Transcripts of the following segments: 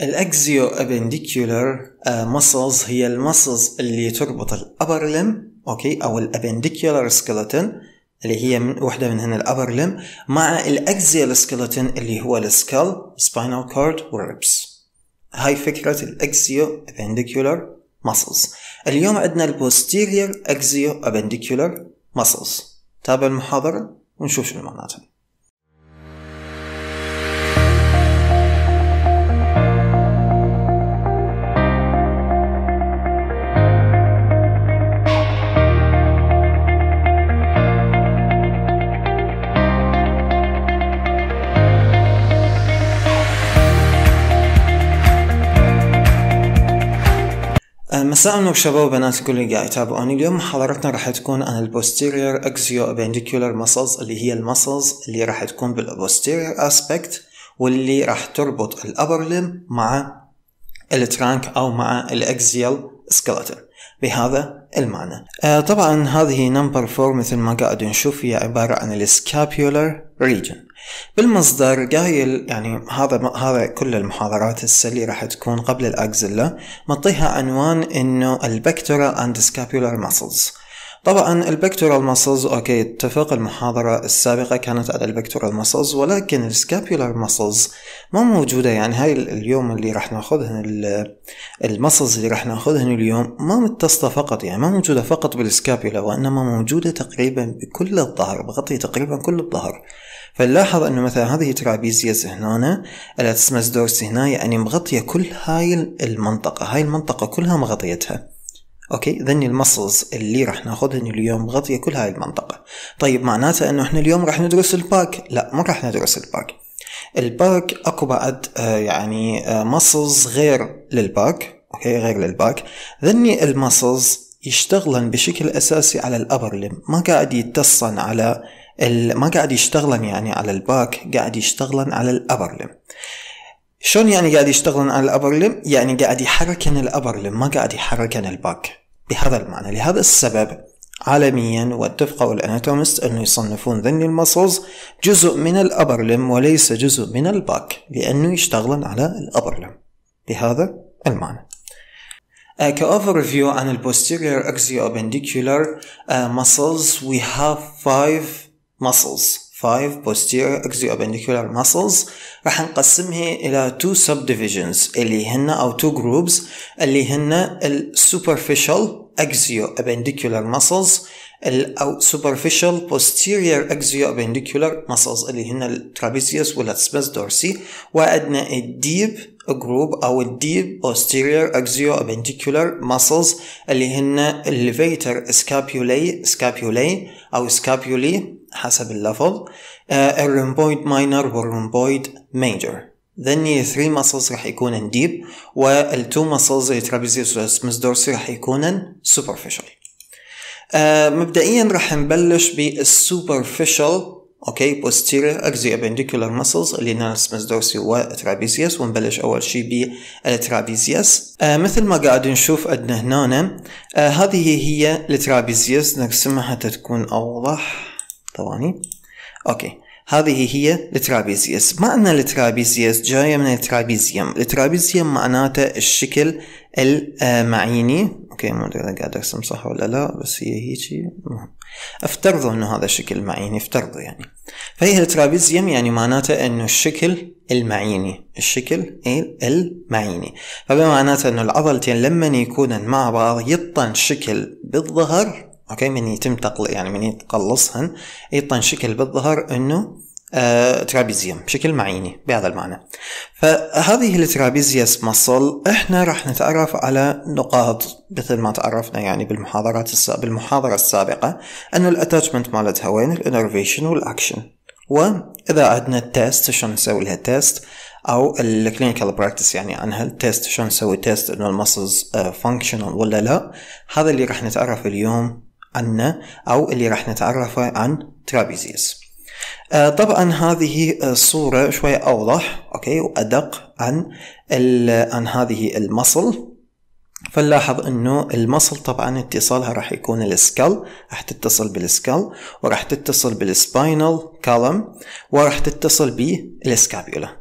الاكزيو ابنديكيولر مسلز آه، هي المسلز اللي تربط الابر لم اوكي او الابنديكيولر سكلتون اللي هي من واحدة من هنا الابر لم مع الاكزيال سكلتون اللي هو السكال سباينال كورد وربس هاي فكرة الاكزيو ابنديكيولر مسلز اليوم عندنا البوستيريور اكزيو ابنديكيولر مسلز تابع المحاضرة ونشوف شنو معناتها مساء النور شباب وبنات كل اللي قاعد يتابعوني اليوم محاضرتنا راح تكون عن posterior اكسيو بينديكولر مسلز اللي هي المسلز اللي راح تكون بالبوستيريور اسبكت واللي راح تربط الابر لم مع الترانك او مع الاكزيال سكلتن بهذا المعنى آه طبعا هذه نمبر 4 مثل ما قاعد نشوف هي عبارة عن السكابيولر ريجن بالمصدر قايل يعني هذا هذا كل المحاضرات السلي راح تكون قبل الاكزيلا مطيها عنوان انه البكتورال اند سكابيولار ماسلز طبعا البكتورال ماسلز اوكي اتفق المحاضرة السابقة كانت على البكتورال ماسلز ولكن السكابيولار ماسلز ما موجودة يعني هاي اليوم اللي راح ناخذهن الماسلز اللي راح ناخذهن اليوم ما متصلة فقط يعني ما موجودة فقط بالسكابيولا وانما موجودة تقريبا بكل الظهر بغطي تقريبا كل الظهر فنلاحظ انه مثلا هذه ترابيزيز هنا الاتسمس دورس هنا يعني مغطية كل هاي المنطقة هاي المنطقة كلها مغطيتها اوكي ذني المصلز اللي راح ناخذهن اليوم مغطية كل هاي المنطقة طيب معناته انه احنا اليوم راح ندرس الباك لا ما راح ندرس الباك الباك اكو بعد آه، يعني آه، مصلز غير للباك اوكي غير للباك ذني المصلز يشتغلن بشكل اساسي على الابر لم ما قاعد يتصن على ما قاعد يشتغلن يعني على الباك قاعد يشتغلن على الابر لم شلون يعني قاعد يشتغلن على الابر لم يعني قاعد يحركن الابر لم ما قاعد يحركن الباك بهذا المعنى لهذا السبب عالميا واتفقوا الاناتومست انه يصنفون ذني المصلز جزء من الابر لم وليس جزء من الباك لانه يشتغلن على الابر لم بهذا المعنى كأوفرفيو عن البوستيريور اكزيو uh, مصلز uh, we have five muscles 5 posterior axioappendicular muscles راح نقسمها الى two subdivisions اللي هن او two groups اللي هن ال superficial axioappendicular muscles او superficial posterior axioappendicular muscles اللي هن الترابيزيوس والاسبس دورسي وعندنا الديب جروب او الديب posterior axioappendicular muscles اللي هن elevator scapulae scapulae او scapulae حسب اللفظ الرومبويد ماينر والرومبويد ميجر then ال 3 muscles راح يكونن deep وال 2 muscles الترابيزيوس والسمس دورسي راح يكونن superficial uh, مبدئيا راح نبلش بالسوبرفيشال اوكي posterior axioappendicular muscles اللي هنا السمس دورسي والترابيزيوس ونبلش اول شيء بالترابيزيوس آه مثل ما قاعد نشوف عندنا هنا آه هذه هي الترابيزيوس نرسمها حتى تكون اوضح ثواني اوكي هذه هي الترابيزيوس ما أن الترابيزيوس جاية من الترابيزيوم الترابيزيوم معناته الشكل المعيني اوكي ما ادري اذا قاعد ارسم صح ولا لا بس هي هيجي المهم افترضوا انه هذا شكل معيني افترضوا يعني فهي الترابيزيوم يعني معناته انه الشكل المعيني الشكل المعيني فبمعناته انه العضلتين لما يكونن مع بعض يطن شكل بالظهر اوكي من يتم تقل يعني من يتقلصهن يطن شكل بالظهر انه آه، ترابيزيوم بشكل معيني بهذا المعنى فهذه الترابيزيوس مصل احنا راح نتعرف على نقاط مثل ما تعرفنا يعني بالمحاضرات الس... بالمحاضرة السابقة انه الاتاتشمنت مالتها وين الانرفيشن والاكشن واذا عندنا التيست شلون نسوي لها تيست او الكلينيكال براكتس يعني عنها التيست شلون نسوي تيست انه المصلز فانكشنال آه، ولا لا هذا اللي راح نتعرف اليوم عنا أو اللي راح نتعرف عن ترابيزيوس آه، طبعا هذه الصورة آه، شوية أوضح أوكي وأدق عن عن هذه المصل فنلاحظ انه المصل طبعا اتصالها راح يكون السكال راح تتصل بالسكال وراح تتصل بالسباينال كالم وراح تتصل بالسكابيولا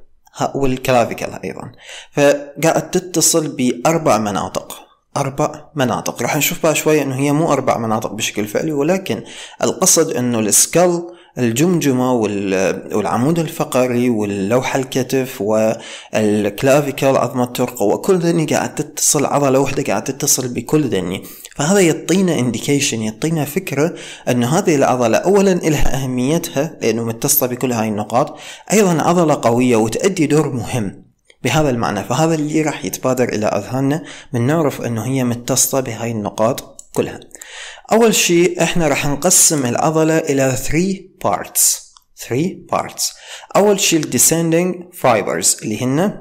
والكلافيكال ايضا فقاعد تتصل باربع مناطق أربع مناطق راح نشوف بقى شوية أنه هي مو أربع مناطق بشكل فعلي ولكن القصد أنه السكال الجمجمة والعمود الفقري واللوحة الكتف والكلافيكال عظمة الترقة وكل ذني قاعد تتصل عضلة واحدة قاعد تتصل بكل ذني فهذا يعطينا انديكيشن يعطينا فكرة أن هذه العضلة أولا لها أهميتها لأنه متصلة بكل هاي النقاط أيضا عضلة قوية وتؤدي دور مهم بهذا المعنى فهذا اللي راح يتبادر إلى أذهاننا من نعرف أنه هي متصلة بهاي النقاط كلها أول شيء إحنا راح نقسم العضلة إلى 3 parts 3 parts أول شيء descending fibers اللي هن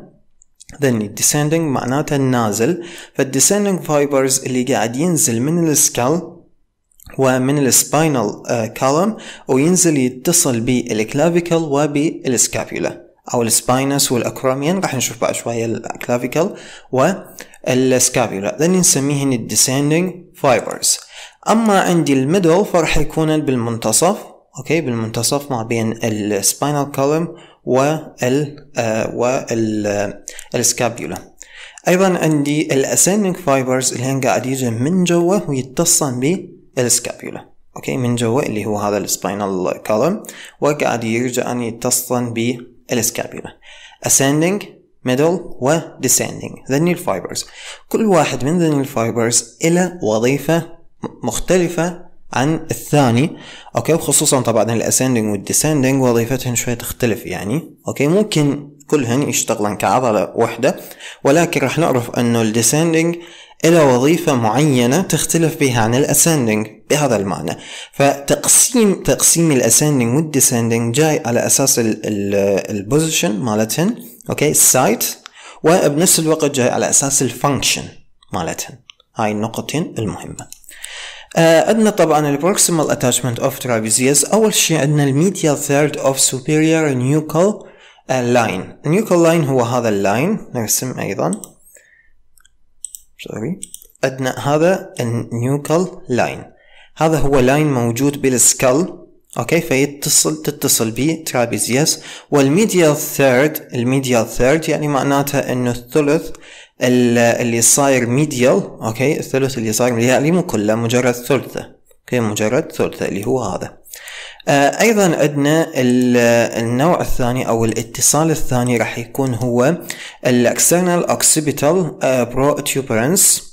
ذني descending معناتها النازل فالdescending فايبرز اللي قاعد ينزل من السكال ومن السباينال كولوم آه، وينزل يتصل بالكلافيكل وبالسكابيولا او السباينس والاكروميان راح نشوف بعد شويه الكلافيكل والسكابيولا ذني نسميهن الديسيندنج فايبرز اما عندي الميدل فراح يكونن بالمنتصف اوكي بالمنتصف ما بين السباينال كولم وال والسكابيولا ايضا عندي الاسيندنج فايبرز اللي هن قاعد يجي من جوا ويتصل بالسكابيولا اوكي من جوا اللي هو هذا السباينال كولم وقاعد يرجع ان يتصل الاسكابيولا ascending middle و descending the نيل fibers كل واحد من the نيل fibers إلى وظيفة مختلفة عن الثاني اوكي وخصوصا طبعا الاسندنج والديسندنج وظيفتهن شوية تختلف يعني اوكي ممكن كلهن يشتغلن كعضلة واحدة ولكن راح نعرف انه الديسندنج إلى وظيفة معينة تختلف بها عن الاسندنج بهذا المعنى فتقسيم تقسيم الاسندنج والديسندنج جاي على أساس البوزيشن مالتهن أوكي السايت وبنفس الوقت جاي على أساس الفانكشن مالتهن هاي النقطتين المهمة آه، عندنا طبعا البروكسيمال اتاتشمنت اوف ترابيزيس اول شيء عندنا الميديا ثيرد اوف سوبيريور نيوكل لاين النيوكل لاين هو هذا اللاين نرسم ايضا سوري عندنا هذا النيوكل لاين هذا هو لاين موجود بالسكال اوكي فيتصل تتصل به ترابيزيس والميديا ثيرد الميديا ثيرد يعني معناتها انه الثلث اللي صاير ميديال اوكي الثلث اللي صاير ميديال يعني مو كله مجرد ثلثه اوكي مجرد ثلثه اللي هو هذا آه ايضا عندنا النوع الثاني او الاتصال الثاني راح يكون هو الاكسترنال اوكسيبيتال برو تيوبرنس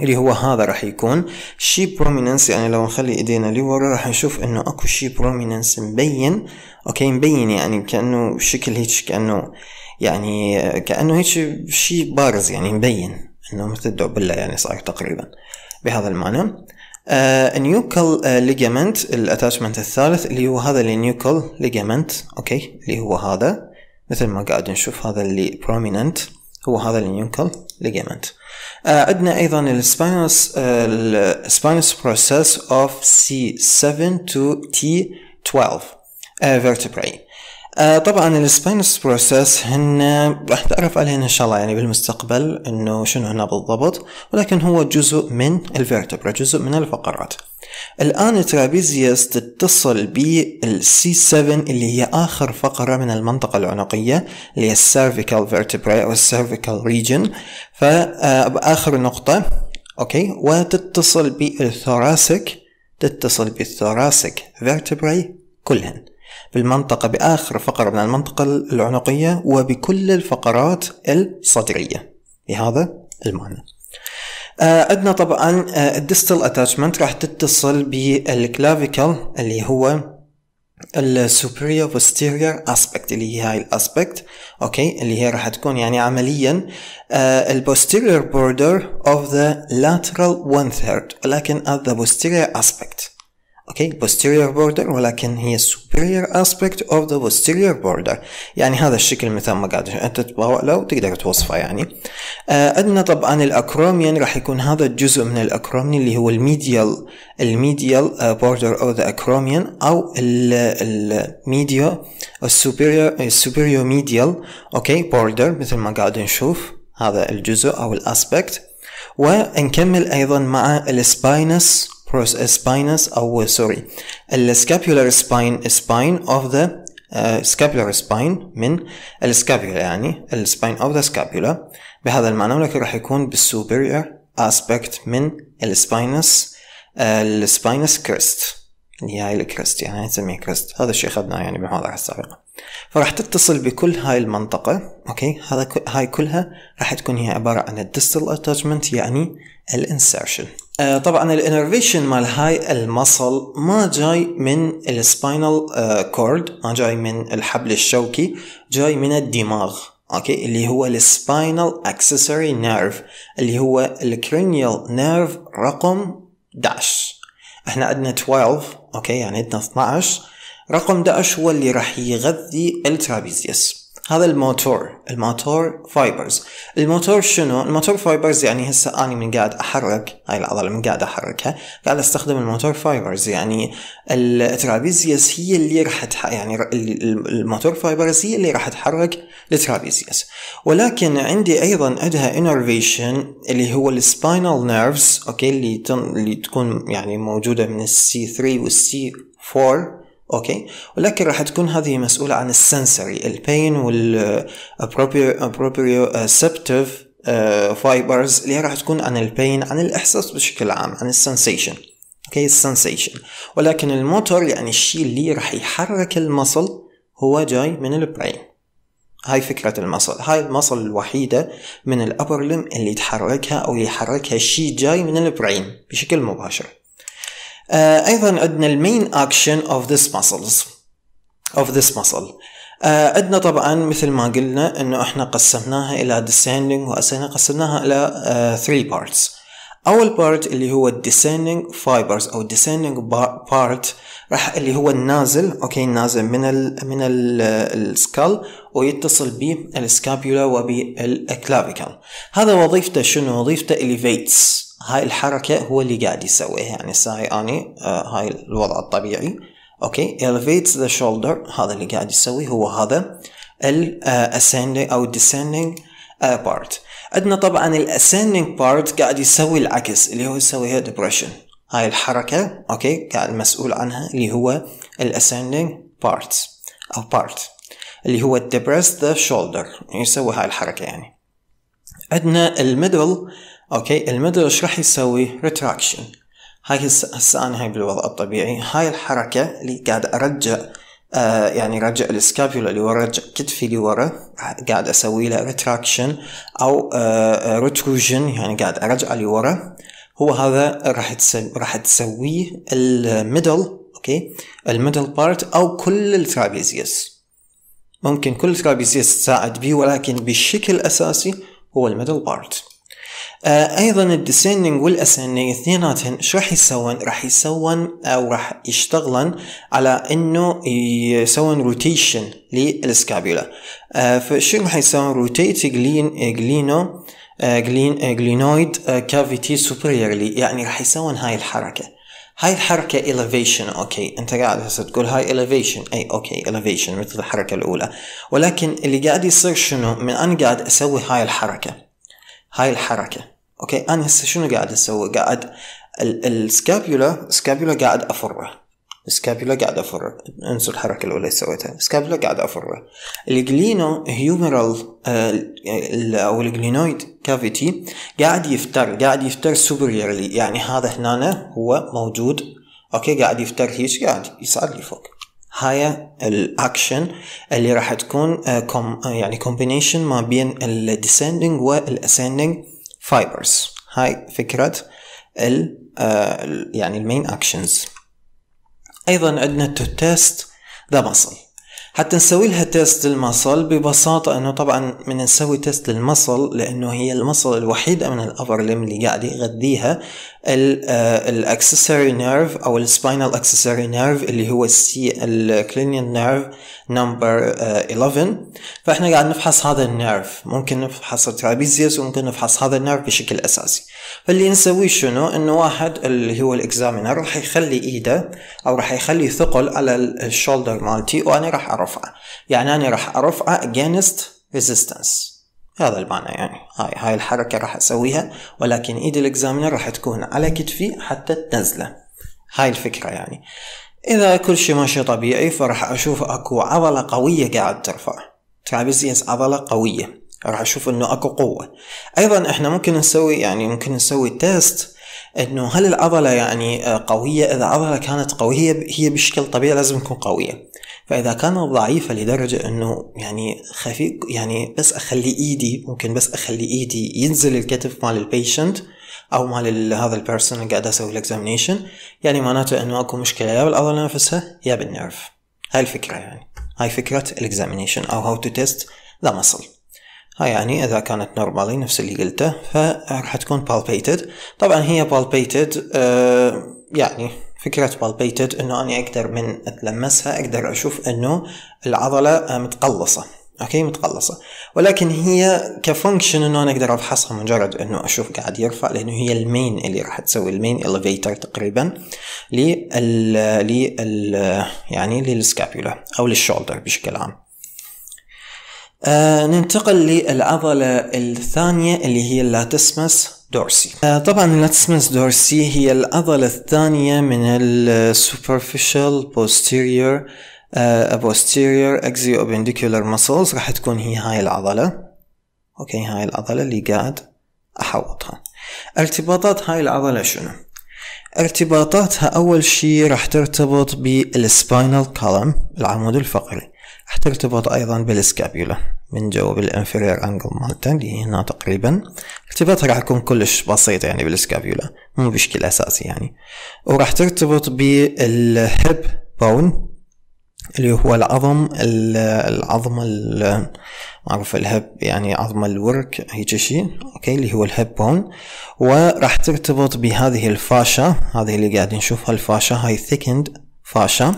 اللي هو هذا راح يكون شي بروميننس يعني لو نخلي ايدينا لورا راح نشوف انه اكو شي بروميننس مبين اوكي مبين يعني كانه شكل هيك كانه يعني كانه هيك شيء بارز يعني مبين انه مثل الدعبله يعني صار تقريبا بهذا المعنى النيوكل ليجامنت الاتاتشمنت الثالث اللي هو هذا النيوكل ليجامنت اوكي اللي هو هذا مثل ما قاعد نشوف هذا اللي بروميننت هو هذا النيوكل ليجامنت آه، عندنا ايضا السباينوس السباينوس بروسيس اوف سي 7 تو تي 12 vertebrae آه طبعا السباينس بروسيس هن راح تعرف عليهن ان شاء الله يعني بالمستقبل انه شنو هنا بالضبط ولكن هو جزء من الفيرتبرا جزء من الفقرات الان الترابيزيوس تتصل بالسي 7 اللي هي اخر فقره من المنطقه العنقيه اللي هي السيرفيكال فيرتبرا او السيرفيكال ريجن فاخر نقطه اوكي وتتصل بالثوراسيك تتصل بالثوراسيك فيرتبراي كلهن في المنطقة بآخر فقرة من المنطقة العنقية وبكل الفقرات الصدرية بهذا المعنى آه، عندنا طبعا الديستال آه، اتاتشمنت راح تتصل بالكلافيكل اللي هو السوبريور بوستيريور اسبكت اللي هي هاي الاسبكت اوكي اللي هي راح تكون يعني عمليا البوستيريور بوردر اوف ذا لاترال 1 ثيرد ولكن at the posterior aspect اوكي posterior border ولكن هي superior aspect of the posterior border يعني هذا الشكل مثل ما قاعد انت تتبوأ تقدر توصفه يعني آه عندنا طبعا الاكروميان راح يكون هذا الجزء من الاكروميان اللي هو الميديال الميديال آه، border of the اكروميان او الميديا superior superior medial اوكي بوردر مثل ما قاعد نشوف هذا الجزء او الاسبكت ونكمل ايضا مع السباينس spinous أو سوري السكابيولار spine spine of the سكابيولار uh, spine من السكابيولا يعني السبين of the scapula بهذا المعنى ولكن راح يكون superior aspect من السبينس السبينس كريست اللي هي الكريست يعني نسميه كريست هذا الشيء اخذناه يعني بالمحاضرة السابقة فراح تتصل بكل هاي المنطقة اوكي هذا هاي كلها راح تكون هي عبارة عن الديستال اتاتشمنت يعني الانسرشن آه طبعا الانرفيشن مال هاي المصل ما جاي من السباينال كورد آه، ما جاي من الحبل الشوكي جاي من الدماغ اوكي اللي هو السباينال اكسسوري نيرف اللي هو الكرينيال نيرف رقم 11 احنا عندنا 12 اوكي يعني عندنا 12 رقم 11 هو اللي راح يغذي الترابيزيوس هذا الموتور الموتور فايبرز الموتور شنو الموتور فايبرز يعني هسه انا من قاعد احرك هاي العضله من قاعد احركها قاعد استخدم الموتور فايبرز يعني الترابيزيوس هي اللي راح يعني الموتور فايبرز هي اللي راح تحرك الترابيزيوس ولكن عندي ايضا عندها انرفيشن اللي هو السباينال نيرفز اوكي اللي تن... اللي تكون يعني موجوده من السي 3 والسي 4 اوكي ولكن راح تكون هذه مسؤولة عن السنسري البين والابروبريوسبتيف فايبرز اللي راح تكون عن البين عن الاحساس بشكل عام عن السنسيشن اوكي السنسيشن ولكن الموتور يعني الشيء اللي راح يحرك المصل هو جاي من البرين هاي فكرة المصل هاي المصل الوحيدة من الأبر لم اللي تحركها أو يحركها شيء جاي من البرين بشكل مباشر آه، ايضا عندنا المين اكشن اوف ذيس muscles اوف ذيس ماسل عندنا طبعا مثل ما قلنا انه احنا قسمناها الى descending واسينا قسمناها الى 3 آه، parts اول بارت اللي هو descending fibers او descending part راح اللي هو النازل اوكي النازل من الـ من السكال آه، ويتصل بالسكابيولا وبالكلافيكال هذا وظيفته شنو وظيفته elevates هاي الحركة هو اللي قاعد يسويها يعني ساي أني آه، هاي الوضع الطبيعي اوكي elevates the shoulder هذا اللي قاعد يسوي هو هذا ال آه، ascending او descending آه، part عندنا طبعا ال ascending part قاعد يسوي العكس اللي هو يسويها depression هاي الحركة اوكي قاعد المسؤول عنها اللي هو ال ascending part او part اللي هو depress the shoulder يعني يسوي هاي الحركة يعني عندنا الميدل اوكي المدر ايش راح يسوي ريتراكشن هاي هسه انا هاي بالوضع الطبيعي هاي الحركه اللي قاعد ارجع آه يعني رجع السكابيولا اللي ورا رجع كتفي اللي ورا قاعد اسوي له ريتراكشن او آه, آه، يعني قاعد ارجع اللي ورا هو هذا راح راح تسويه الميدل اوكي الميدل بارت او كل الترابيزيس ممكن كل الترابيزيس تساعد بيه ولكن بالشكل الاساسي هو الميدل بارت آه ايضا الديسندنج والاسندنج اثنيناتهم شو راح يسوون؟ راح يسوون او آه، راح يشتغلن على انه يسوون روتيشن للسكابيولا آه فشو راح يسوون؟ روتيت جلين جلينو جلين جلينويد كافيتي سوبريرلي يعني راح يسوون هاي الحركه هاي الحركة elevation اوكي انت قاعد هسه تقول هاي elevation اي اوكي elevation مثل الحركة الاولى ولكن اللي قاعد يصير شنو من انا قاعد اسوي هاي الحركة هاي الحركه اوكي انا هسه شنو قاعد اسوي قاعد السكابيولا سكابيولا قاعد افره سكابيولا قاعد أفره انسوا الحركه الاولى اللي سويتها سكابيولا قاعد أفره الجلينو هيومرال او الجلينويد كافيتي قاعد يفتر قاعد يفتر سوبريرلي يعني هذا هنا هو موجود اوكي قاعد يفتر هيش قاعد يصعد لفوق هاي الاكشن اللي راح تكون آه، كوم آه، يعني كومبينيشن ما بين الديسندنج والاسندنج فايبرز هاي فكرة ال آه، يعني المين اكشنز ايضا عندنا تو تيست ذا muscle حتى نسوي لها تيست للمصل ببساطة انه طبعا من نسوي تيست للمصل لانه هي المصل الوحيدة من الابر لم اللي قاعد يغذيها الاكسسوري آه، نيرف او السباينال اكسسوري نيرف اللي هو السي الكلينيال نيرف نمبر 11 فاحنا قاعد نفحص هذا النيرف ممكن نفحص الترابيزيوس وممكن نفحص هذا النيرف بشكل اساسي فاللي نسويه شنو انه واحد اللي هو الاكزامينر راح يخلي ايده او راح يخلي ثقل على الشولدر مالتي وانا راح اعرف رفعه يعني انا راح ارفعه against resistance هذا المعنى يعني هاي هاي الحركة راح اسويها ولكن ايد الاكزامينر راح تكون على كتفي حتى تنزله هاي الفكرة يعني اذا كل شيء ماشي طبيعي فراح اشوف اكو عضلة قوية قاعد ترفع ترابيزيس عضلة قوية راح اشوف انه اكو قوة ايضا احنا ممكن نسوي يعني ممكن نسوي تيست انه هل العضلة يعني قوية اذا عضلة كانت قوية هي بشكل طبيعي لازم تكون قوية فاذا كان ضعيفه لدرجه انه يعني خفيف يعني بس اخلي ايدي e ممكن بس اخلي ايدي e ينزل الكتف مال البيشنت او مال هذا البيرسون اللي قاعد اسوي الاكزامينشن يعني معناته انه اكو مشكله يا بالعضله نفسها يا بالنيرف هاي الفكره يعني هاي فكره الاكزامينشن او هاو تو تيست ذا مسل هاي يعني اذا كانت نورمالي نفس اللي قلته فراح تكون بالبيتد طبعا هي بالبيتد آه يعني فكرة بالبيتد انه اني اقدر من اتلمسها اقدر اشوف انه العضلة آه، متقلصة اوكي متقلصة ولكن هي كفونكشن انه انا اقدر افحصها مجرد انه اشوف قاعد يرفع لانه هي المين اللي راح تسوي المين اليفيتر تقريبا لل لل يعني للسكابيولا او للشولدر بشكل عام آه ننتقل للعضلة الثانية اللي هي اللاتسمس دورسي uh, طبعا اللاتسمنس دورسي هي العضلة الثانية من السوبرفيشال posterior uh, posterior axiopendicular muscles راح تكون هي هاي العضلة اوكي هاي العضلة اللي قاعد احوطها ارتباطات هاي العضلة شنو ارتباطاتها اول شي راح ترتبط بالسباينال كولم العمود الفقري ترتبط أيضا بالسكابيولا من جو الانفيرير انجل مالته اللي هنا تقريبا ارتباطها راح يكون كلش بسيط يعني بالسكابيولا مو بشكل أساسي يعني وراح ترتبط بالهب بون اللي هو العظم العظم معروف الهب يعني عظم الورك هيك شيء اوكي اللي هو الهب بون وراح ترتبط بهذه الفاشة هذه اللي قاعد نشوفها الفاشة هاي ثيكند فاشا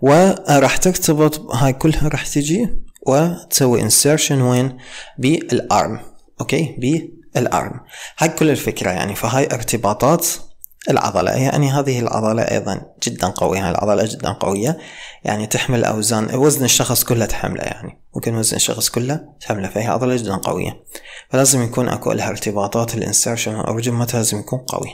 وراح ترتبط هاي كلها راح تجي وتسوي insertion وين بالارم اوكي بالارم هاي كل الفكرة يعني فهاي ارتباطات العضلة يعني هذه العضلة أيضا جدا قوية هاي العضلة جدا قوية يعني تحمل أوزان وزن الشخص كله تحمله يعني ممكن وزن الشخص كله تحمله فهي عضلة جدا قوية فلازم يكون أكو لها ارتباطات الانسيرشن أو جمتها لازم يكون قوي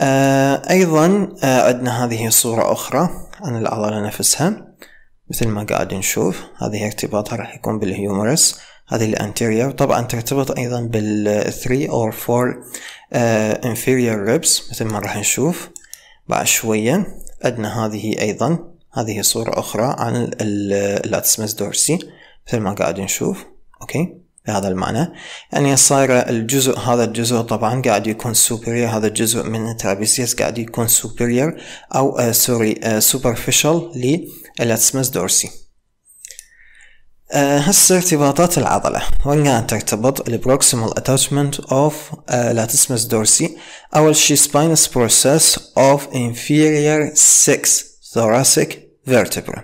آه، أيضا آه، عندنا هذه صورة أخرى عن العضلة نفسها مثل ما قاعد نشوف هذه ارتباطها راح يكون بالهيومرس هذه الانتيريور طبعا ترتبط أيضا بال 3 أو 4 inferior ribs مثل ما راح نشوف بعد شوية عندنا هذه أيضا هذه صورة أخرى عن اللاتسمس دورسي مثل ما قاعد نشوف أوكي بهذا المعنى يعني صار الجزء هذا الجزء طبعا قاعد يكون superior هذا الجزء من الترابيسيس قاعد يكون superior او uh, سوري uh, superficial للاتسمس دورسي uh, هسه ارتباطات العضلة وين قاعد ترتبط البروكسيمال اتاتشمنت اوف لاتسمس دورسي اول شي spinous process of inferior 6 thoracic vertebra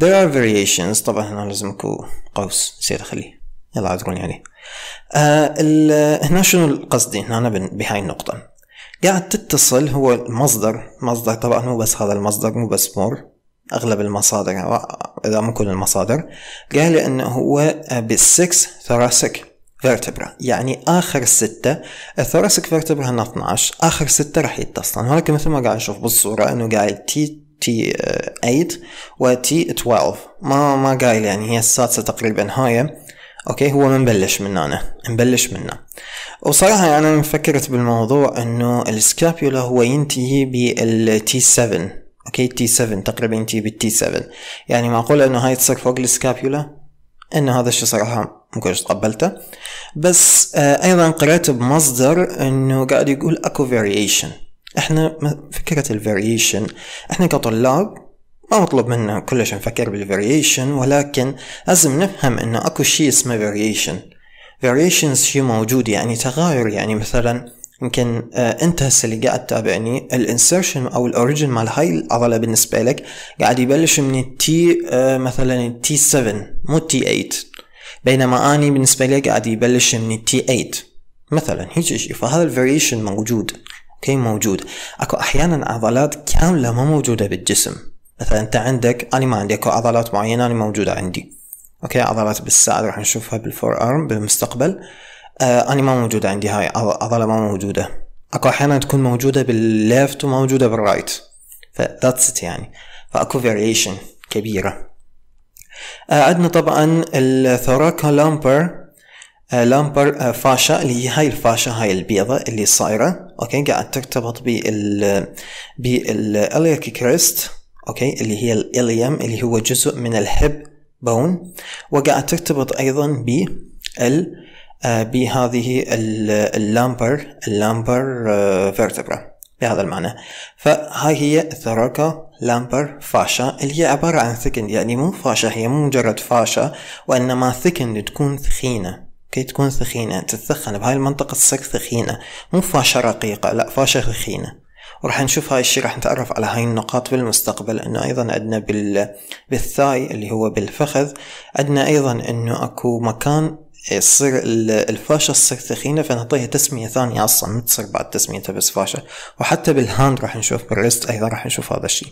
there are variations طبعا هنا لازم اكو قوس نسيت اخليه يلا اعذروني عليه يعني. آه هنا شنو قصدي هنا بهاي النقطة قاعد تتصل هو المصدر مصدر طبعا مو بس هذا المصدر مو بس مور اغلب المصادر يعني اذا مو كل المصادر قال انه هو بالسكس ثوراسيك فيرتبرا يعني اخر ستة الثوراسيك فيرتبرا هن 12 اخر ستة راح يتصلن ولكن مثل ما قاعد نشوف بالصورة انه قاعد تي تي 8 و تي 12 ما ما قايل يعني هي السادسة تقريبا هاي اوكي هو ما نبلش من هنا نبلش من هنا وصراحة يعني انا فكرت بالموضوع انه السكابيولا هو ينتهي بالتي 7 اوكي تي 7 تقريبا ينتهي بالتي 7 يعني معقولة انه هاي تصير فوق السكابيولا انه هذا الشيء صراحة ما كنتش تقبلته بس آه ايضا قرأت بمصدر انه قاعد يقول اكو فاريشن احنا فكرة الفاريشن احنا كطلاب ما مطلوب منا كلش نفكر بالفاريشن ولكن لازم نفهم ان اكو شي اسمه فاريشن variations شي موجود يعني تغاير يعني مثلا يمكن آه، انت هسه اللي قاعد تتابعني الانسرشن او الاوريجن مال هاي العضله بالنسبه لك قاعد يبلش من التي آه، مثلا التي 7 مو التي 8 بينما اني بالنسبه لي قاعد يبلش من التي 8 مثلا هيك شيء فهذا الفاريشن موجود اوكي موجود اكو احيانا عضلات كامله ما موجوده بالجسم مثلا انت عندك انا ما عندي اكو عضلات معينه انا موجوده عندي اوكي عضلات بالساعد راح نشوفها بالفور ارم بالمستقبل آه انا ما موجوده عندي هاي عضله ما موجوده اكو احيانا تكون موجوده بالليفت وموجوده بالرايت فذاتس ات يعني فاكو فاريشن كبيره آه عندنا طبعا الثوراكا لامبر آه لامبر آه فاشا اللي هي هاي الفاشا هاي البيضة اللي صايرة اوكي قاعد ترتبط بال بالاليك كريست أوكي اللي هي الإليم اللي هو جزء من الهب بون وقاعد ترتبط أيضا ب آه، بهذه اللامبر اللامبر فيرتبرا آه، بهذا المعنى فهاي هي الثراكا لامبر فاشا اللي هي عبارة عن ثكن يعني مو فاشا هي مو مجرد فاشا وإنما ثكن تكون ثخينة كي تكون ثخينة تتثخن بهاي المنطقة تصير ثخينة مو فاشا رقيقة لا فاشا ثخينة وراح نشوف هاي الشيء راح نتعرف على هاي النقاط بالمستقبل انه أيضا عندنا بال... بالثاي اللي هو بالفخذ عندنا أيضا أنه أكو مكان يصير الفاشة تصير ثخينة فنعطيها تسمية ثانية أصلا ما تصير بعد تسميتها بس فاشة وحتى بالهاند راح نشوف بالريست أيضا راح نشوف هذا الشيء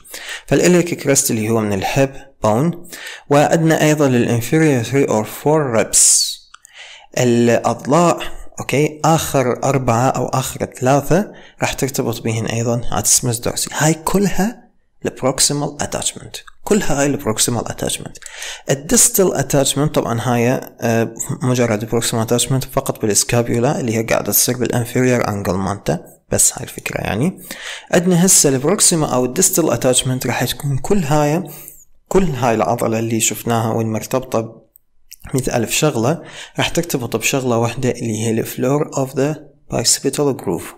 فالإليك كريست اللي هو من الهب بون وعندنا أيضا الانفيريور 3 or 4 ريبس الأضلاع اوكي اخر اربعه او اخر ثلاثه راح ترتبط بهن ايضا عتسمس دورسي هاي كلها البروكسيمال اتاتشمنت كلها هاي البروكسيمال اتاتشمنت الديستال اتاتشمنت طبعا هاي آه، مجرد بروكسيمال اتاتشمنت فقط بالاسكابيولا اللي هي قاعده تصير بالانفيرير انجل مالته بس هاي الفكره يعني عندنا هسه البروكسيما او الديستال اتاتشمنت راح تكون كل هاي كل هاي العضله اللي شفناها والمرتبطه مئة ألف شغلة راح ترتبط بشغلة واحدة اللي هي الفلور اوف ذا bicipital جروف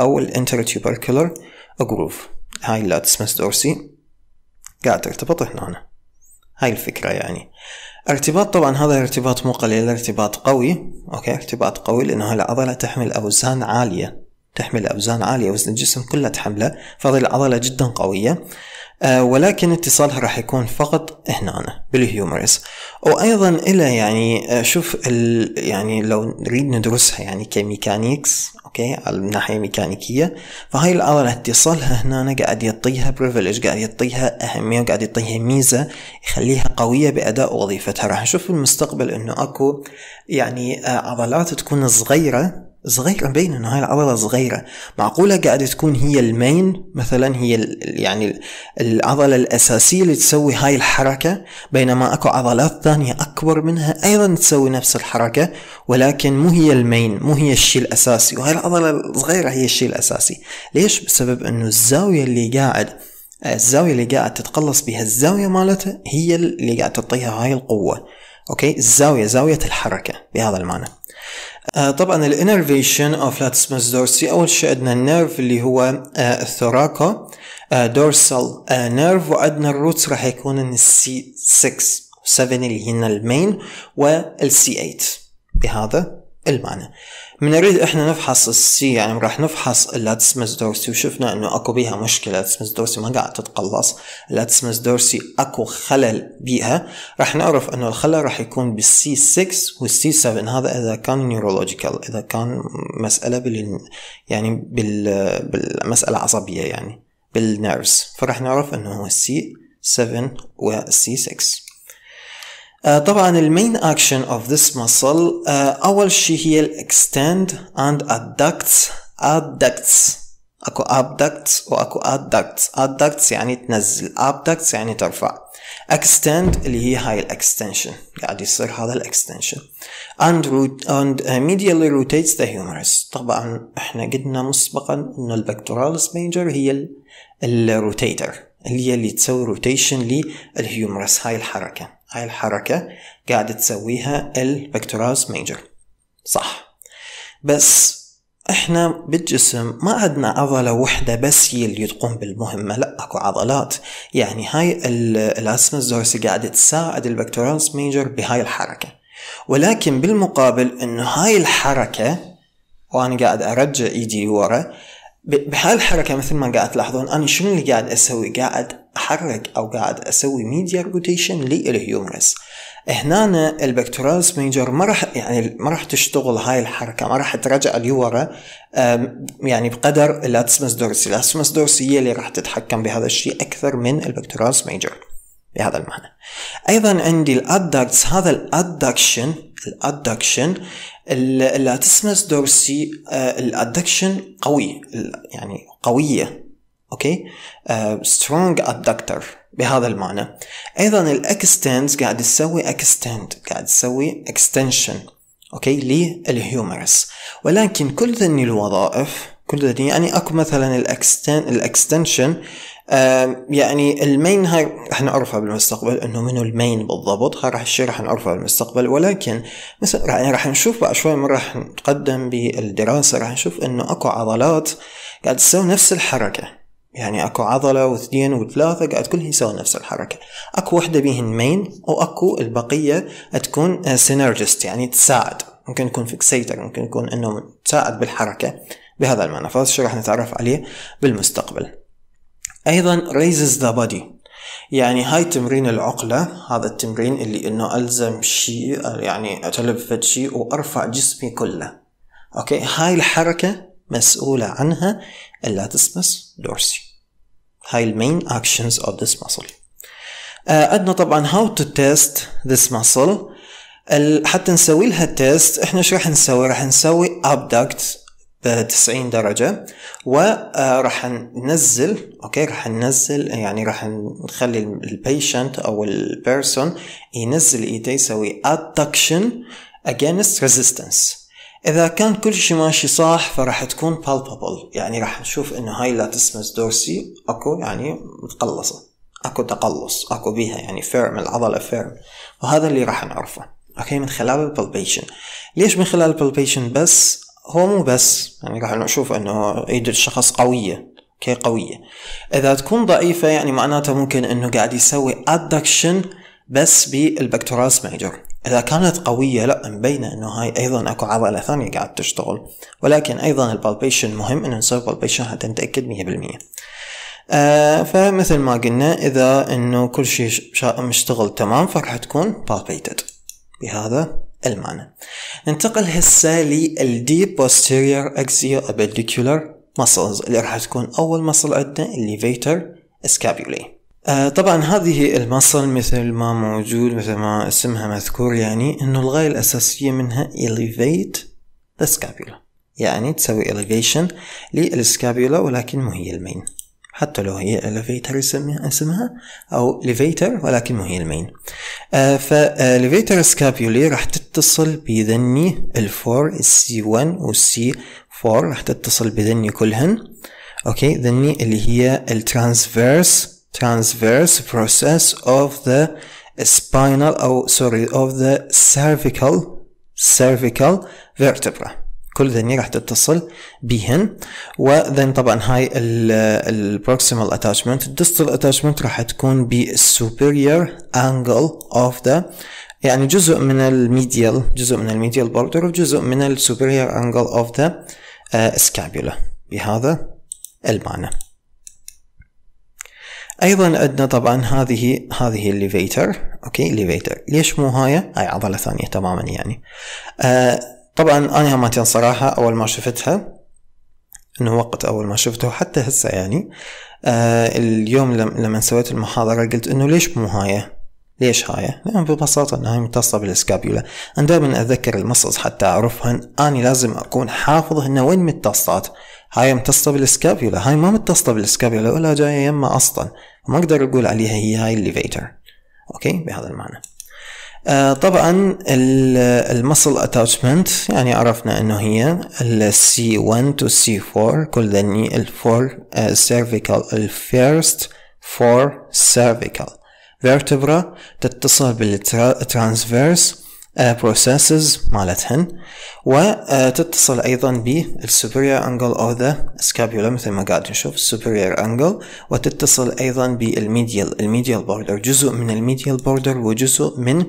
أو intertubercular جروف هاي اللاتسمس دورسي قاعد ترتبط هنا, أنا. هاي الفكرة يعني ارتباط طبعا هذا ارتباط مو قليل ارتباط قوي اوكي ارتباط قوي لانه العضلة تحمل اوزان عالية تحمل اوزان عالية وزن الجسم كله تحمله فهذه العضلة جدا قوية آه، ولكن اتصالها راح يكون فقط هنا بالهيومرس وايضا إلى يعني آه، شوف ال يعني لو نريد ندرسها يعني كميكانيكس اوكي من الناحيه الميكانيكيه فهاي العضله اتصالها هنا قاعد يعطيها بريفليج قاعد يعطيها اهميه وقاعد يعطيها ميزه يخليها قويه باداء وظيفتها راح نشوف في المستقبل انه اكو يعني آه، عضلات تكون صغيره صغير مبين انه هاي العضله صغيره معقوله قاعده تكون هي المين مثلا هي يعني العضله الاساسيه اللي تسوي هاي الحركه بينما اكو عضلات ثانيه اكبر منها ايضا تسوي نفس الحركه ولكن مو هي المين مو هي الشيء الاساسي وهاي العضله الصغيره هي الشيء الاساسي ليش بسبب انه الزاويه اللي قاعد الزاويه اللي قاعد تتقلص بها الزاويه مالتها هي اللي قاعد تعطيها هاي القوه اوكي الزاويه زاويه الحركه بهذا المعنى آه طبعا الانرفيشن اوف لاتسمس دورسي اول شيء عندنا النيرف اللي هو آه الثراكة آه دورسال آه، نيرف وعندنا الروتس راح يكون ان السي 6 7 اللي هنا المين والسي 8 بهذا المعنى من نريد احنا نفحص السي يعني راح نفحص اللاتسمس دورسي وشفنا انه اكو بيها مشكلة اللاتسمس دورسي ما قاعد تتقلص اللاتسمس دورسي اكو خلل بيها راح نعرف انه الخلل راح يكون بالسي 6 والسي 7 هذا اذا كان نيورولوجيكال اذا كان مسألة بال يعني بال بالمسألة عصبية يعني بالنيرفز فراح نعرف انه هو السي 7 والسي 6 آه، طبعا المين اكشن اوف ذس muscle آه، اول شيء هي الاكستند اند adducts adducts اكو abducts واكو adducts adducts يعني تنزل ابدكتس يعني ترفع extend اللي هي هاي الاكستنشن قاعد يصير هذا الاكستنشن and, روت and ميديالي rotates the humerus طبعا احنا قلنا مسبقا ان البكتورالس مينجر هي الروتيتر اللي هي اللي تسوي روتيشن للهيومرس هاي الحركه هاي الحركة قاعد تسويها البكتوراس ميجر صح بس احنا بالجسم ما عندنا عضلة وحدة بس هي اللي تقوم بالمهمة لا اكو عضلات يعني هاي الاسمة الزورسي قاعدة تساعد البكتورانس ميجر بهاي الحركة ولكن بالمقابل انه هاي الحركة وانا قاعد ارجع ايدي لورا الحركة مثل ما قاعد تلاحظون أنا شنو اللي قاعد أسوي قاعد أحرك أو قاعد أسوي ميديا روتيشن للهيومرس هنا البكتورالس ميجر ما راح يعني ما راح تشتغل هاي الحركة ما راح ترجع لورا يعني بقدر اللاتسمس دورسي اللاتسمس دورسي هي اللي راح تتحكم بهذا الشيء أكثر من البكتورالس ميجر بهذا المعنى أيضا عندي الأدكتس هذا الأدكشن الأدكشن اللاتسمس دورسي آه، الادكشن قوي يعني قويه اوكي سترونج آه، ادكتر بهذا المعنى ايضا الاكستنس قاعد تسوي اكستند قاعد تسوي اكستنشن اوكي للهيومرس ولكن كل ذني الوظائف كل ذني يعني اكو مثلا الاكستن الاكستنشن يعني المين هاي راح نعرفها بالمستقبل انه منو المين بالضبط هاي رح الشيء راح نعرفها بالمستقبل ولكن مثلا يعني راح نشوف بقى شوي من راح نتقدم بالدراسة راح نشوف انه اكو عضلات قاعد تسوي نفس الحركة يعني اكو عضلة واثنين وثلاثة قاعد كلهم يسوون نفس الحركة اكو وحدة بيهن مين واكو البقية تكون سينرجست يعني تساعد ممكن يكون فيكسيتر ممكن يكون انه تساعد بالحركة بهذا المعنى فهذا الشيء راح نتعرف عليه بالمستقبل أيضا raises the body يعني هاي تمرين العقلة هذا التمرين اللي إنه ألزم شيء يعني أتلفت شيء وأرفع جسمي كله أوكي هاي الحركة مسؤولة عنها اللاتسمس دورسي هاي المين اكشنز of this muscle آه، عندنا طبعا how to test this muscle حتى نسوي لها تيست احنا شو راح نسوي راح نسوي abduct 90 درجة وراح آه، ننزل اوكي راح ننزل يعني راح نخلي البيشنت او البيرسون ينزل ايديه يسوي ادكشن اجينست ريزيستنس اذا كان كل شيء ماشي صح فراح تكون بالبابل يعني راح نشوف انه هاي لاتسمس دورسي اكو يعني متقلصة اكو تقلص اكو بيها يعني فيرم العضلة فيرم وهذا اللي راح نعرفه اوكي من خلال البالبيشن ليش من خلال البالبيشن بس هو مو بس يعني راح نشوف انه ايد الشخص قوية اوكي قوية اذا تكون ضعيفة يعني معناته ممكن انه قاعد يسوي ادكشن بس بالبكتوراس ميجر اذا كانت قوية لا مبينة انه هاي ايضا اكو عضلة ثانية قاعد تشتغل ولكن ايضا البالبيشن مهم انه نسوي بالبيشن حتى نتأكد مية بالمية آه فمثل ما قلنا اذا انه كل شيء مشتغل تمام فراح تكون بالبيتد بهذا المعنى ننتقل هسه للدي posterior axio appendicular muscles اللي راح تكون أول مصل عندنا فيتر اسكابيولي آه طبعا هذه المصل مثل ما موجود مثل ما اسمها مذكور يعني انه الغاية الاساسية منها اليفيت ذا سكابيولا يعني تسوي اليفيشن للسكابيولا ولكن مو هي المين حتى لو هي يسميها اسمها أو ولكن مو هي المين آه، فالليفيتر آه، سكابيولي راح تتصل بذني الفور السي 1 والسي 4 راح تتصل بذني كلهن اوكي ذني اللي هي الترانسفيرس transverse process of the spinal أو sorry of the cervical cervical vertebra كل ذني راح تتصل بهن وذن طبعا هاي البروكسيمال اتاتشمنت الدستل اتاتشمنت راح تكون بالسوبيريور انجل اوف ذا يعني جزء من الميديال جزء من الميديال بوردر وجزء من السوبيريور انجل اوف ذا سكابيولا بهذا المعنى ايضا عندنا طبعا هذه هذه الليفيتر اوكي ليفيتر ليش مو هاي هاي عضله ثانيه تماما يعني آه طبعا أنا همتين صراحة أول ما شفتها انه وقت اول ما شفته حتى هسه يعني آه اليوم لما سويت المحاضرة قلت انه ليش مو هاي ليش هاي؟ لأن ببساطة انها متصلة بالاسكابيولا، أنا دائما أتذكر المصص حتى أعرفهن، أني لازم أكون حافظ هن وين متصات، هاي متصلة بالاسكابيولا، هاي ما متصلة بالاسكابيولا ولا جاية يما أصلا، ما أقدر أقول عليها هي هاي الليفيتر، أوكي بهذا المعنى. آه، طبعا المصل اتاتشمنت يعني عرفنا انه هي السي 1 تو سي 4 كل ذني الفور سيرفيكال الفيرست فور سيرفيكال فيرتبرا تتصل بالترانسفيرس بروسيسز آه، مالتهن وتتصل آه، ايضا بالسوبريور انجل او ذا سكابيولا مثل ما قاعد نشوف السوبريور انجل وتتصل ايضا بالميديال الميديال بوردر جزء من الميديال بوردر وجزء من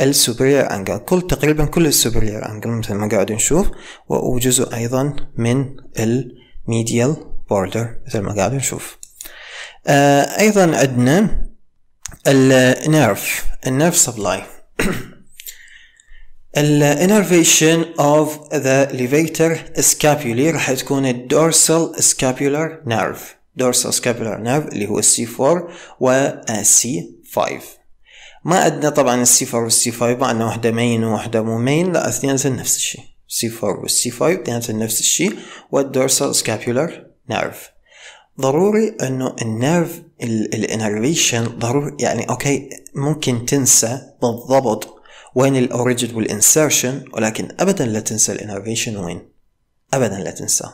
السوبريور انجل كل تقريبا كل السوبريور انجل مثل ما قاعد نشوف وجزء ايضا من الميديال بوردر مثل ما قاعد نشوف آه، ايضا عندنا النيرف النيرف سبلاي الانرفيشن اوف ذا ليفيتر سكابولي راح تكون الدورسال scapular نيرف دورسال scapular نيرف اللي هو السي 4 والسي 5 ما عندنا طبعا السي 4 والسي 5 ما عندنا وحده مين ووحده مو مين لا اثنيناتهم نفس الشيء c 4 والسي 5 اثنيناتهم نفس الشيء والدورسال scapular نيرف ضروري انه النيرف الانرفيشن ضروري يعني اوكي ممكن تنسى بالضبط وين الاوريجن والانسرشن ولكن ابدا لا تنسى الانرفيشن وين ابدا لا تنسى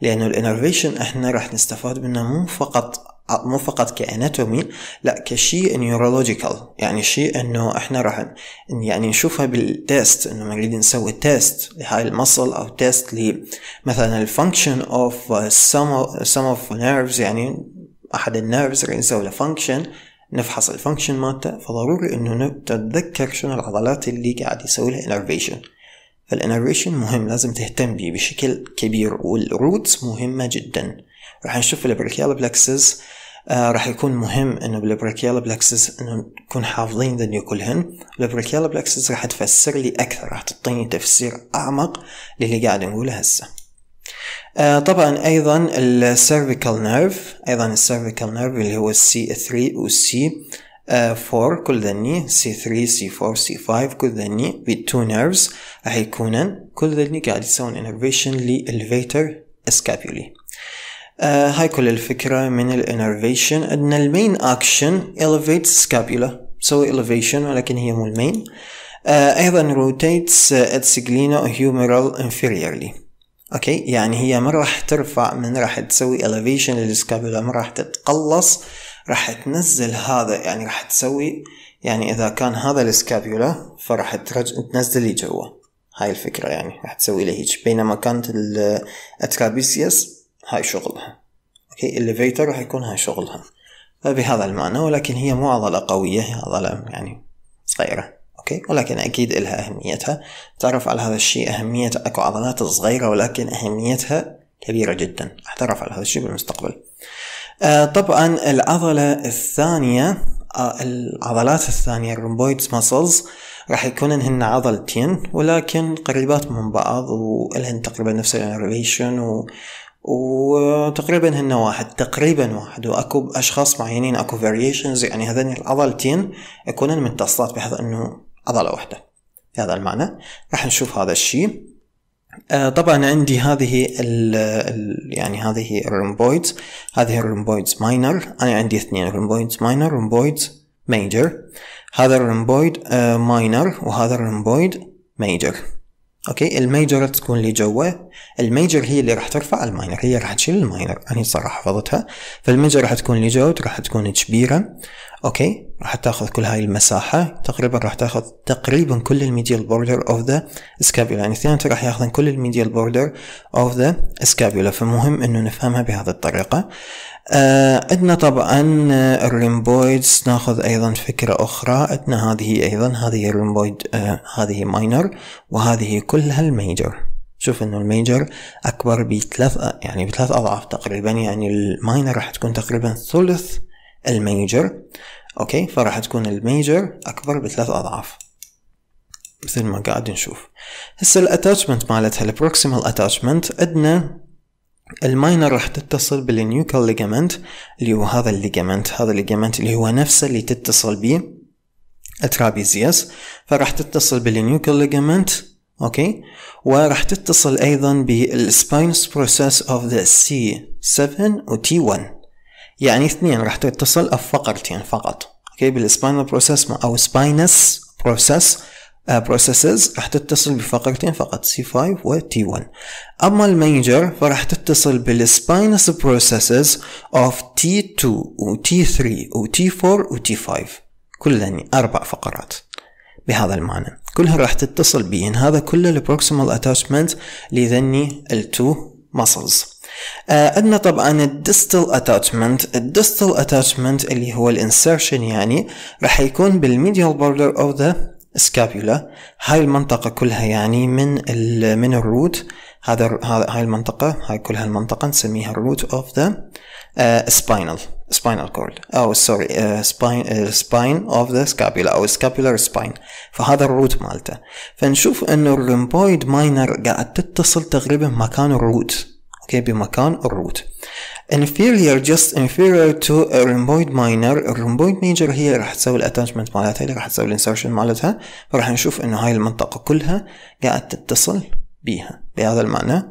لانه الانرفيشن احنا راح نستفاد منه مو فقط مو فقط كاناتومي لا كشيء نيورولوجيكال يعني شيء انه احنا راح يعني نشوفها بالتيست انه نريد نسوي تيست لهاي المصل او تيست ل مثلا الفانكشن اوف سم اوف نيرفز يعني احد النيرفز نريد نسوي له فانكشن نفحص الفانكشن مالته فضروري انه نتذكر شنو العضلات اللي قاعد يسوي لها انرفيشن فالانرفيشن مهم لازم تهتم بيه بشكل كبير والروتس مهمة جدا راح نشوف البريكيال بلاكسز آه راح يكون مهم انه بالبريكيال بلاكسز انه نكون حافظين ذني كلهن البريكيال بلاكسز راح تفسر لي اكثر راح تعطيني تفسير اعمق للي قاعد نقوله هسه آه، طبعا ايضا السيرفيكال نيرف ايضا السيرفيكال نيرف اللي هو السي 3 والسي 4 كل ذني سي 3 سي 4 سي 5 كل ذني تو نيرفز راح يكونن كل ذني قاعد يسوون انرفيشن للفيتر سكابيولي آه هاي كل الفكرة من الانرفيشن ان المين اكشن elevates سكابيولا سوي elevation ولكن هي مو المين آه ايضا rotates آه، its glena humeral inferiorly اوكي يعني هي ما راح ترفع من راح تسوي elevation للسكابولا ما راح تتقلص راح تنزل هذا يعني راح تسوي يعني اذا كان هذا السكابولا فراح ترج... تنزل جوا هاي الفكرة يعني راح تسوي له هيج بينما كانت الاترابيسيس هاي شغلها اوكي الليفيتر راح يكون هاي شغلها فبهذا المعنى ولكن هي مو عضلة قوية هي عضلة يعني صغيرة اوكي ولكن اكيد لها اهميتها تعرف على هذا الشيء اهمية اكو عضلات صغيرة ولكن اهميتها كبيرة جدا احترف على هذا الشيء بالمستقبل آه طبعا العضلة الثانية آه العضلات الثانية الرومبويدز ماسلز راح يكونن هن عضلتين ولكن قريبات من بعض ولهن تقريبا نفس الريليشن و وتقريبا هن واحد تقريبا واحد واكو اشخاص معينين اكو فاريشنز يعني هذين العضلتين يكونن متصلات بحيث انه عضلة واحدة هذا المعنى راح نشوف هذا الشيء آه، طبعا عندي هذه ال يعني هذه الرومبويدز هذه الرومبويدز ماينر انا عندي اثنين رومبويدز ماينر رومبويدز ميجر هذا الرومبويد آه، ماينر وهذا الرومبويد ميجر اوكي الميجر تكون اللي جوا الميجر هي اللي راح ترفع الماينر هي راح تشيل الماينر انا صراحه حفظتها فالميجر راح تكون اللي جوا راح تكون كبيره اوكي راح تاخذ كل هاي المساحة تقريبا راح تاخذ تقريبا كل الميديال بوردر اوف ذا سكابيولا يعني اثنين راح ياخذن كل الميديال بوردر اوف ذا سكابيولا فمهم انه نفهمها بهذه الطريقة آه عندنا طبعا الريمبويدز آه، ناخذ ايضا فكرة اخرى عندنا هذه ايضا هذه الريمبويد آه هذه ماينر وهذه كلها الميجر شوف انه الميجر اكبر بثلاث يعني بثلاث اضعاف تقريبا يعني الماينر راح تكون تقريبا ثلث الميجر اوكي فراح تكون الميجر اكبر بثلاث اضعاف مثل ما قاعد نشوف هسه الاتاتشمنت مالتها البروكسيمال اتاتشمنت عندنا الماينر راح تتصل بالنيوكال ليجامنت اللي هو هذا الليجامنت هذا الليجامنت اللي هو نفسه اللي تتصل به الترابيزيوس فراح تتصل بالنيوكال ليجامنت اوكي وراح تتصل ايضا بالسباينس بروسيس اوف ذا سي 7 و تي 1 يعني اثنين راح تتصل بفقرتين فقط اوكي بالسباينال بروسيس او سباينس بروسيس بروسيسز راح تتصل بفقرتين فقط C5 و T1 أما الميجر فراح تتصل بالسباينس بروسيسز of T2 و T3 و T4 و T5 كلهن يعني أربع فقرات بهذا المعنى كلها راح تتصل بين هذا كله البروكسيمال اتاتشمنت لذني التو muscles آه، عندنا طبعا الديستال اتاتشمنت الديستال اتاتشمنت اللي هو الانسرشن يعني راح يكون بالميديال بوردر اوف ذا سكابيولا هاي المنطقة كلها يعني من الـ من الروت هذا هاي المنطقة هاي كلها المنطقه نسميها الروت اوف ذا سباينال سباينال كورد او سوري سباين سباين اوف ذا سكابولا او سكابولار سباين فهذا الروت مالته فنشوف انه الريمبويد ماينر قاعد تتصل تقريبا مكان الروت اوكي بمكان الروت inferior just inferior to a rhomboid minor rhomboid major هي راح تسوي الاتاتشمنت مالتها اللي راح تسوي الانسرشن مالتها فراح نشوف انه هاي المنطقة كلها قاعد تتصل بيها بهذا المعنى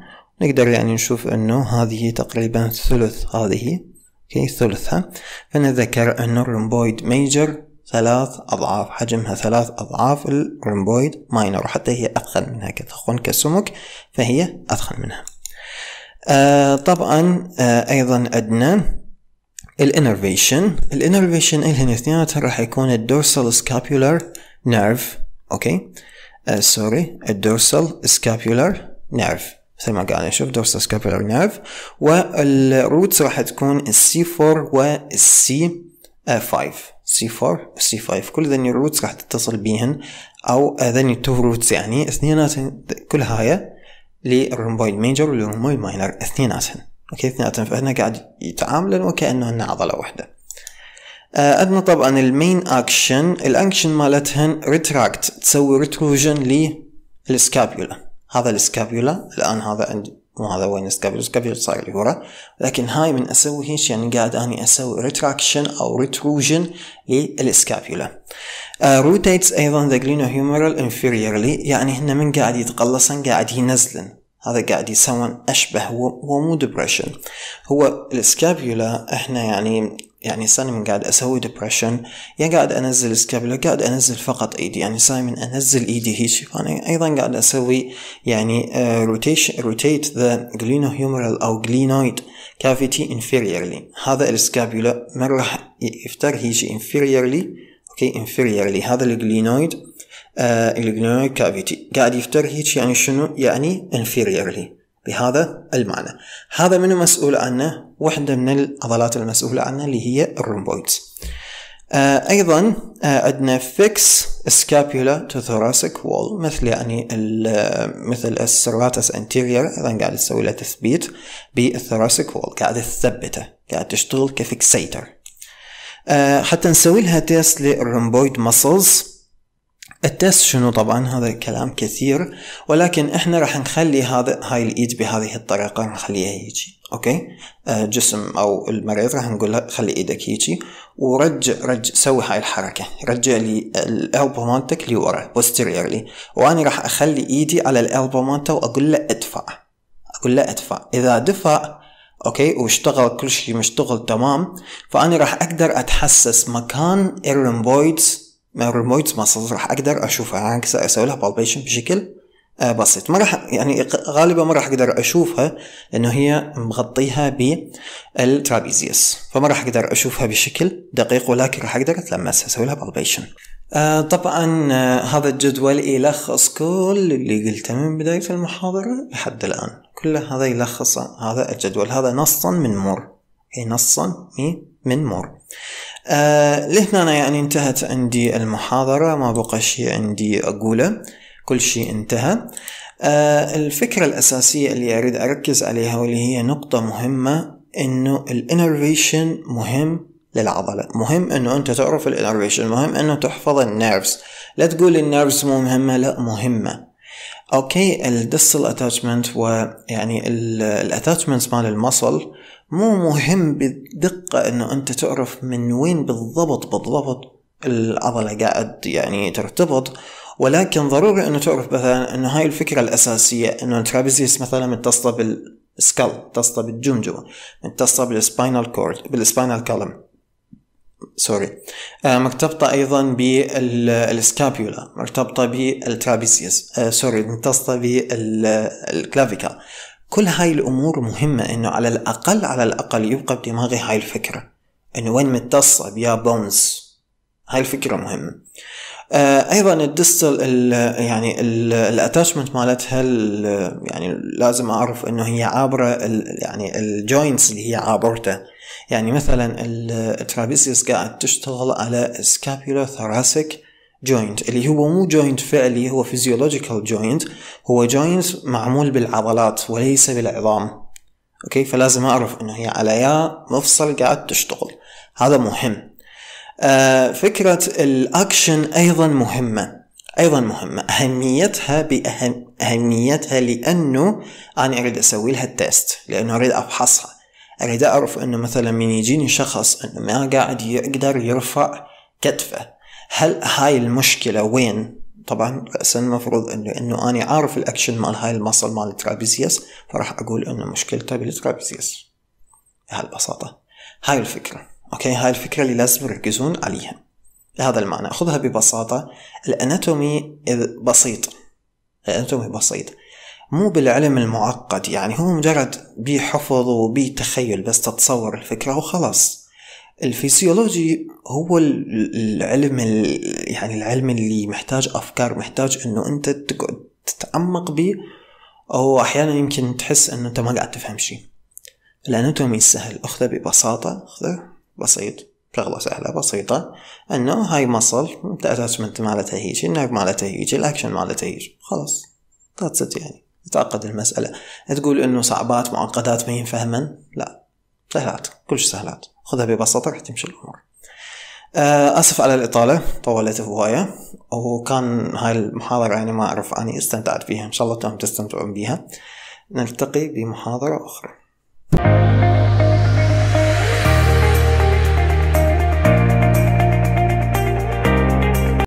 نقدر يعني نشوف انه هذه تقريبا ثلث هذه اوكي ثلثها فنتذكر انه الرومبويد ميجر ثلاث أضعاف حجمها ثلاث أضعاف الرومبويد ماينر وحتى هي أثخن منها كثخن كسمك فهي أثخن منها آه طبعا آه ايضا عندنا الانرفيشن الانرفيشن الهن اثنيناتهم راح يكون الدورسال سكابيولار نيرف اوكي آه، سوري الدورسال سكابيولار نيرف مثل ما قاعد نشوف دورسال سكابيولار نيرف والروتس راح تكون السي 4 والسي 5 سي 4 سي 5 كل ذني الروتس راح تتصل بيهن او ذني تو روتس يعني اثنيناتهم كل هاي للرومبويد ميجر والرومبويد ماينر عشان اوكي اثنيناتهم فهنا قاعد يتعاملن وكانهن عضله واحده عندنا آه، طبعا المين اكشن الاكشن مالتهن ريتراكت تسوي ريتروجن للسكابيولا هذا السكابيولا الان هذا عند مو هذا وين سكابيوس سكابيوس صاير لورا لكن هاي من اسوي هيش يعني قاعد اني اسوي ريتراكشن او ريتروجن للسكابيولا روتيتس ايضا ذا جرينو هيومرال انفيريرلي يعني هن من قاعد يتقلصن قاعد ينزلن هذا قاعد يسوون اشبه هو مو ديبرشن هو السكابيولا احنا يعني يعني صار قاعد اسوي ديبرشن يا قاعد انزل سكابلا قاعد انزل فقط ايدي يعني من انزل ايدي هيك فانا يعني ايضا قاعد اسوي يعني روتيشن روتيت ذا جلينو هيومرال او جلينويد كافيتي انفيريرلي هذا السكابولا من راح يفتر هيك انفيريرلي اوكي انفيريرلي هذا الجلينويد الجلينويد كافيتي قاعد يفتر هيك يعني شنو يعني انفيريرلي بهذا المعنى هذا منو مسؤول عنه وحدة من العضلات المسؤولة عنه اللي هي الرومبويدز آه ايضا آه عندنا فيكس سكابيولا تو ثوراسيك وول مثل يعني آه، مثل السيرفاتس انتيريور ايضا قاعد تسوي له تثبيت بالثوراسيك وول قاعد تثبته قاعد تشتغل كفيكسيتر آه حتى نسوي لها تيست للرومبويد مسلز التس شنو طبعا هذا الكلام كثير ولكن احنا راح نخلي هذا هاي الايد بهذه الطريقة نخليها هيجي اوكي آه جسم او المريض راح نقول له خلي ايدك هيجي ورجع رجع سوي هاي الحركة رجع لي الالبو مالتك لورا بوستيريرلي وانا راح اخلي ايدي على الالبو مالته واقول له ادفع اقول له ادفع اذا دفع اوكي واشتغل كل شيء مشتغل تمام فاني راح اقدر اتحسس مكان الرمبويدز الرومويدز ما راح اقدر اشوفها يعني اسوي لها بالبيشن بشكل آه، بسيط ما راح يعني غالبا ما راح اقدر اشوفها انه هي مغطيها بالترابيزيوس فما راح اقدر اشوفها بشكل دقيق ولكن راح اقدر اتلمسها اسوي لها بالبيشن آه، طبعا آه، هذا الجدول يلخص كل اللي قلته من بداية المحاضرة لحد الآن كل هذا يلخص هذا الجدول هذا نصا من مور أي نصا إيه، من مور آه لهنا يعني انتهت عندي المحاضرة ما بقى شيء عندي أقوله كل شيء انتهى آه الفكرة الأساسية اللي أريد أركز عليها واللي هي نقطة مهمة إنه الانرفيشن مهم للعضلة مهم انه انت تعرف الانرفيشن مهم انه تحفظ النيرفز لا تقول النيرفز مو مهمة لا مهمة اوكي الدستل اتاتشمنت ويعني الاتاتشمنت مال المصل مو مهم بدقة انه انت تعرف من وين بالضبط بالضبط العضلة قاعد يعني ترتبط ولكن ضروري انه تعرف مثلا انه هاي الفكرة الاساسية انه الترابيزيس مثلا متصلة بالسكال متصلة بالجمجمة متصلة بالسباينال كورد بالسباينال كولم سوري uh, مرتبطة أيضا بالسكابيولا مرتبطة بالترابيسيس سوري uh, مرتبطة بالكلافيكا كل هاي الأمور مهمة أنه على الأقل على الأقل يبقى بدماغي هاي الفكرة أنه وين متصة بيا بونز هاي الفكرة مهمة uh, ايضا الدستل الـ يعني الاتاتشمنت مالتها يعني لازم اعرف انه هي عابره يعني الجوينتس اللي هي عابرته يعني مثلا الترابيسيوس قاعد تشتغل على سكابيولا ثوراسيك جوينت اللي هو مو جوينت فعلي هو فيزيولوجيكال جوينت هو جوينت معمول بالعضلات وليس بالعظام اوكي فلازم اعرف انه هي على يا مفصل قاعد تشتغل هذا مهم آه فكرة الاكشن ايضا مهمة ايضا مهمة اهميتها باهميتها لانه انا اريد اسوي لها التيست لانه اريد افحصها يعني أريد أعرف أنه مثلا من يجيني شخص أنه ما قاعد يقدر يرفع كتفه هل هاي المشكلة وين طبعا رأسا المفروض انه انه انا عارف الاكشن مال هاي المصل مال الترابيزيس فراح اقول انه مشكلته بالترابيزيوس بهالبساطة هاي الفكرة اوكي هاي الفكرة اللي لازم يركزون عليها بهذا المعنى خذها ببساطة الاناتومي بسيط الاناتومي بسيط مو بالعلم المعقد يعني هو مجرد بيه حفظ وبي تخيل بس تتصور الفكرة وخلاص الفسيولوجي هو العلم يعني العلم اللي محتاج أفكار محتاج أنه أنت تتعمق به أو أحيانا يمكن تحس أنه أنت ما قاعد تفهم شيء الأناتومي سهل أخذه ببساطة أخذه بسيط شغلة سهلة بسيطة انه هاي مصل الاتاتشمنت مالتها هيجي النيرف مالتها هيجي الاكشن مالتها هيجي خلاص ذاتس يعني تعقد المسألة تقول انه صعبات معقدات ما ينفهمن لا سهلات كلش سهلات خذها ببساطة راح تمشي الأمور آه، اسف على الاطاله طولت هوايه وكان هاي المحاضره يعني ما اعرف اني استمتعت فيها ان شاء الله تستمتعون بها نلتقي بمحاضره اخرى thank you